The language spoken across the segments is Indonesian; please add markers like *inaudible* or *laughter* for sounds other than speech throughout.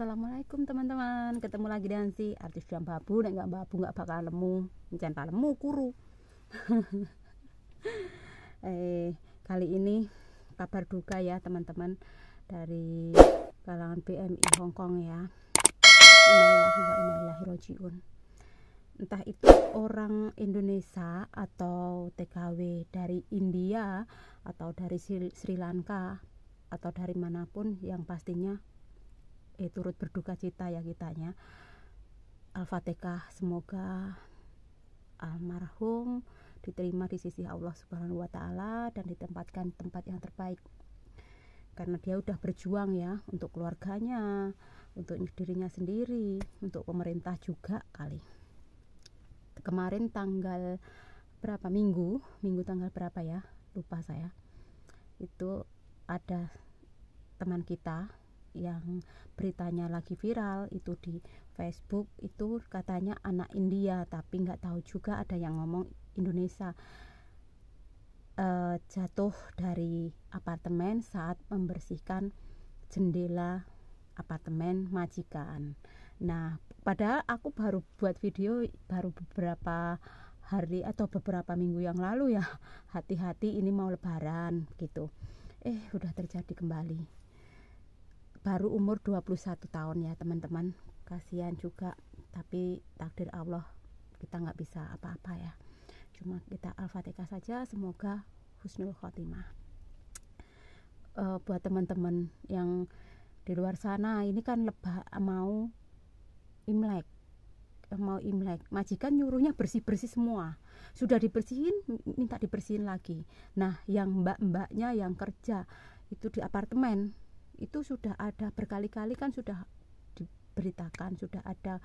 Assalamualaikum teman-teman Ketemu lagi dengan si artis jam babu Nek gak babu gak bakal lemu Jangan lemu kuru *laughs* eh, Kali ini kabar duka ya teman-teman Dari kalangan Hong Hongkong ya Entah itu orang Indonesia atau TKW dari India atau dari Sri Lanka atau dari manapun yang pastinya eh, turut berduka cita ya kitanya Al-Fatihah semoga almarhum diterima di sisi Allah Subhanahu wa taala dan ditempatkan tempat yang terbaik. Karena dia sudah berjuang ya untuk keluarganya, untuk dirinya sendiri, untuk pemerintah juga kali. Kemarin tanggal berapa minggu? Minggu tanggal berapa ya? Lupa saya. Itu ada teman kita yang beritanya lagi viral itu di Facebook itu katanya anak India tapi nggak tahu juga ada yang ngomong Indonesia e, jatuh dari apartemen saat membersihkan jendela apartemen majikan. Nah padahal aku baru buat video baru beberapa hari atau beberapa minggu yang lalu ya hati-hati ini mau lebaran gitu eh udah terjadi kembali baru umur 21 tahun ya teman-teman kasihan juga tapi takdir Allah kita nggak bisa apa-apa ya cuma kita al-fatihah saja semoga husnul khotimah uh, buat teman-teman yang di luar sana ini kan lebah mau imlek mau imlek majikan nyuruhnya bersih bersih semua sudah dibersihin minta dibersihin lagi nah yang mbak mbaknya yang kerja itu di apartemen itu sudah ada berkali-kali kan sudah diberitakan sudah ada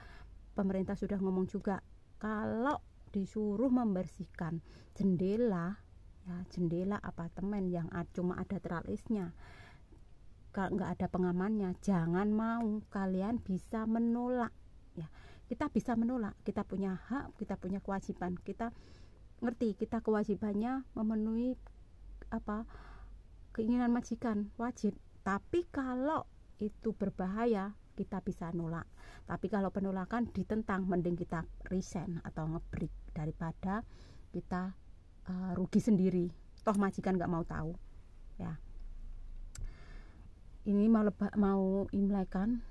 pemerintah sudah ngomong juga kalau disuruh membersihkan jendela ya jendela apartemen yang cuma ada teralisnya kalau nggak ada pengamannya jangan mau kalian bisa menolak ya kita bisa menolak kita punya hak kita punya kewajiban kita ngerti kita kewajibannya memenuhi apa keinginan majikan wajib tapi kalau itu berbahaya, kita bisa nolak. Tapi kalau penolakan ditentang, mending kita resign atau ngebreak daripada kita uh, rugi sendiri. Toh majikan nggak mau tahu, ya. Ini mau lebak mau imlek kan,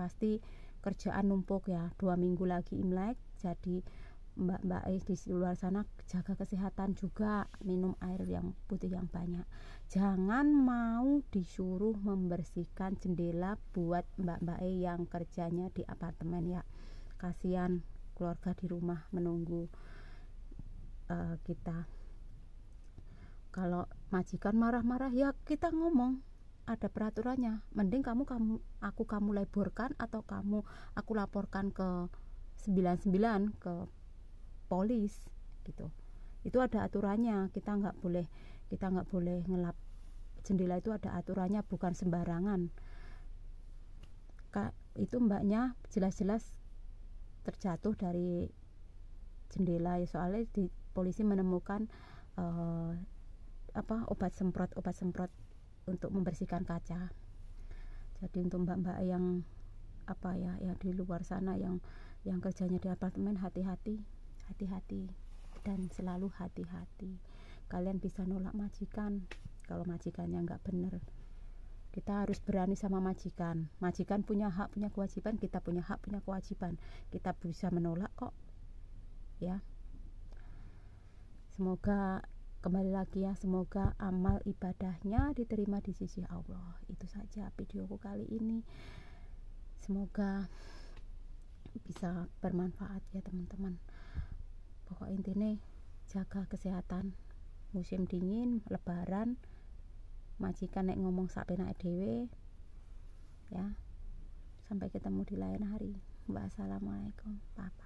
pasti kerjaan numpuk ya. Dua minggu lagi imlek, jadi mbak-mbak di luar sana jaga kesehatan juga minum air yang putih yang banyak jangan mau disuruh membersihkan jendela buat mbak-mbak yang kerjanya di apartemen ya kasihan keluarga di rumah menunggu uh, kita kalau majikan marah-marah ya kita ngomong ada peraturannya mending kamu kamu aku kamu leburkan atau kamu aku laporkan ke 99 ke polis gitu itu ada aturannya kita nggak boleh kita nggak boleh ngelap jendela itu ada aturannya bukan sembarangan Kak, itu mbaknya jelas-jelas terjatuh dari jendela ya soalnya di polisi menemukan uh, apa obat semprot obat semprot untuk membersihkan kaca jadi untuk mbak-mbak yang apa ya yang di luar sana yang yang kerjanya di apartemen hati-hati hati-hati dan selalu hati-hati kalian bisa nolak majikan kalau majikannya nggak bener kita harus berani sama majikan majikan punya hak punya kewajiban kita punya hak punya kewajiban kita bisa menolak kok ya semoga kembali lagi ya semoga amal ibadahnya diterima di sisi Allah itu saja videoku kali ini semoga bisa bermanfaat ya teman-teman pokok intinya jaga kesehatan musim dingin lebaran majikan nek ngomong sak penak dhewe ya sampai ketemu di lain hari wassalamualaikum papa